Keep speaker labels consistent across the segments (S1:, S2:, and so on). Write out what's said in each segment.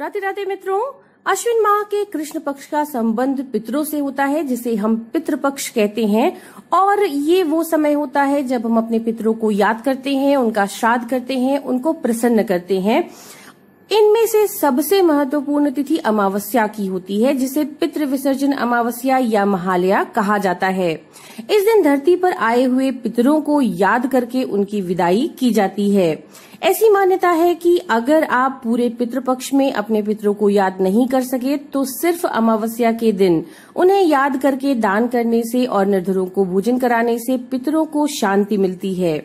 S1: राधे राधे मित्रों अश्विन माह के कृष्ण पक्ष का संबंध पितरों से होता है जिसे हम पितृपक्ष पक्ष कहते हैं और ये वो समय होता है जब हम अपने पितरों को याद करते हैं उनका श्राद्ध करते हैं उनको प्रसन्न करते हैं इनमें से सबसे महत्वपूर्ण तिथि अमावस्या की होती है जिसे पितृ विसर्जन अमावस्या या महालया कहा जाता है इस दिन धरती पर आए हुए पितरों को याद करके उनकी विदाई की जाती है ऐसी मान्यता है कि अगर आप पूरे पितृपक्ष में अपने पितरों को याद नहीं कर सके तो सिर्फ अमावस्या के दिन उन्हें याद करके दान करने से और निर्धरों को भोजन कराने से पितरों को शांति मिलती है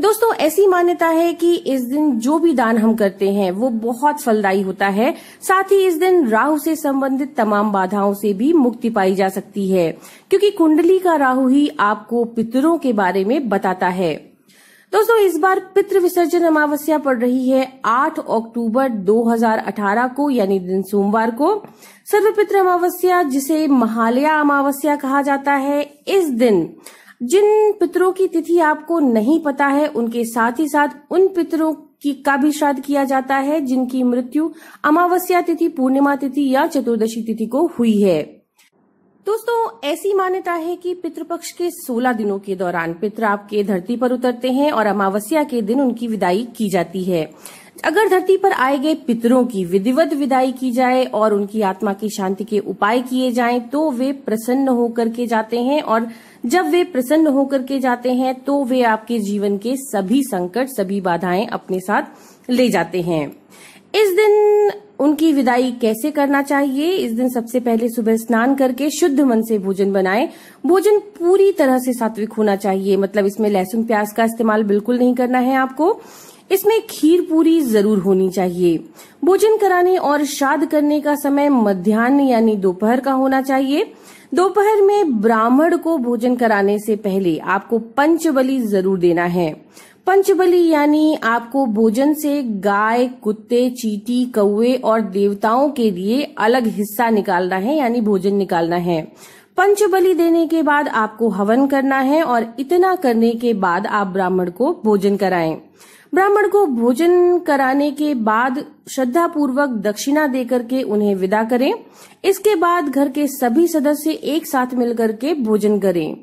S1: दोस्तों ऐसी मान्यता है कि इस दिन जो भी दान हम करते हैं वो बहुत फलदायी होता है साथ ही इस दिन राहु से संबंधित तमाम बाधाओं से भी मुक्ति पाई जा सकती है क्योंकि कुंडली का राहु ही आपको पितरों के बारे में बताता है दोस्तों इस बार पितृ विसर्जन अमावस्या पड़ रही है 8 अक्टूबर 2018 को यानी दिन सोमवार को सर्वपित्र अमावस्या जिसे महालया अमावस्या कहा जाता है इस दिन जिन पितरों की तिथि आपको नहीं पता है उनके साथ ही साथ उन पितरों की का भी श्राद्ध किया जाता है जिनकी मृत्यु अमावस्या तिथि पूर्णिमा तिथि या चतुर्दशी तिथि को हुई है दोस्तों ऐसी मान्यता है कि पितृपक्ष के 16 दिनों के दौरान पितर आपके धरती पर उतरते हैं और अमावस्या के दिन उनकी विदाई की जाती है अगर धरती पर आए गए पितरों की विधिवत विदाई की जाए और उनकी आत्मा की शांति के उपाय किए जाएं तो वे प्रसन्न होकर के जाते हैं और जब वे प्रसन्न होकर के जाते हैं तो वे आपके जीवन के सभी संकट सभी बाधाएं अपने साथ ले जाते हैं इस दिन उनकी विदाई कैसे करना चाहिए इस दिन सबसे पहले सुबह स्नान करके शुद्ध मन से भोजन बनाएं भोजन पूरी तरह से सात्विक होना चाहिए मतलब इसमें लहसुन प्याज का इस्तेमाल बिल्कुल नहीं करना है आपको इसमें खीर पूरी जरूर होनी चाहिए भोजन कराने और श्राद्ध करने का समय मध्यान्ह यानी दोपहर का होना चाहिए दोपहर में ब्राह्मण को भोजन कराने से पहले आपको पंचबली जरूर देना है पंचबली यानी आपको भोजन से गाय कुत्ते चीटी कौए और देवताओं के लिए अलग हिस्सा निकालना है यानी भोजन निकालना है पंचबली देने के बाद आपको हवन करना है और इतना करने के बाद आप ब्राह्मण को भोजन कराएं ब्राह्मण को भोजन कराने के बाद श्रद्धा पूर्वक दक्षिणा देकर के उन्हें विदा करें इसके बाद घर के सभी सदस्य एक साथ मिलकर के भोजन करें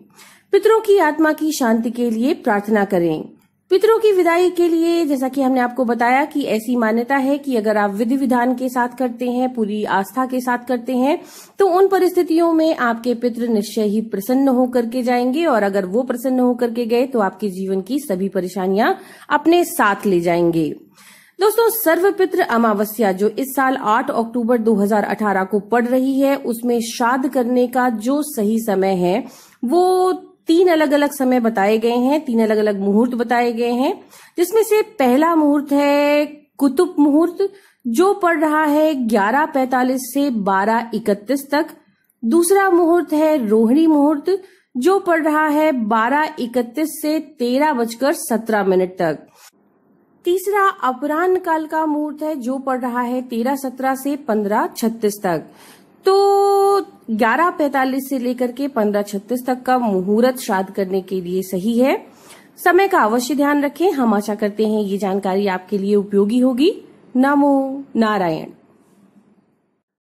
S1: पितरों की आत्मा की शांति के लिए प्रार्थना करें पितरों की विदाई के लिए जैसा कि हमने आपको बताया कि ऐसी मान्यता है कि अगर आप विधि विधान के साथ करते हैं पूरी आस्था के साथ करते हैं तो उन परिस्थितियों में आपके पितृ निश्चय ही प्रसन्न होकर के जाएंगे और अगर वो प्रसन्न होकर के गए तो आपके जीवन की सभी परेशानियां अपने साथ ले जाएंगे दोस्तों सर्वपित्र अमावस्या जो इस साल 8 अक्टूबर 2018 को पड़ रही है उसमें श्राद्ध करने का जो सही समय है वो तीन अलग अलग समय बताए गए हैं तीन अलग अलग मुहूर्त बताए गए हैं जिसमें से पहला मुहूर्त है कुतुब मुहूर्त जो पड़ रहा है ग्यारह पैतालीस से बारह इकतीस तक दूसरा मुहूर्त है रोहिणी मुहूर्त जो पड़ रहा है बारह इकतीस से तेरह बजकर सत्रह मिनट तक तीसरा अपराह्न काल का मुहूर्त है जो पड़ रहा है तेरह सत्रह से पंद्रह छत्तीस तक तो ग्यारह पैतालीस से लेकर के पंद्रह छत्तीस तक का मुहूर्त श्राद्ध करने के लिए सही है समय का अवश्य ध्यान रखें हम आशा करते हैं ये जानकारी आपके लिए उपयोगी होगी नमो नारायण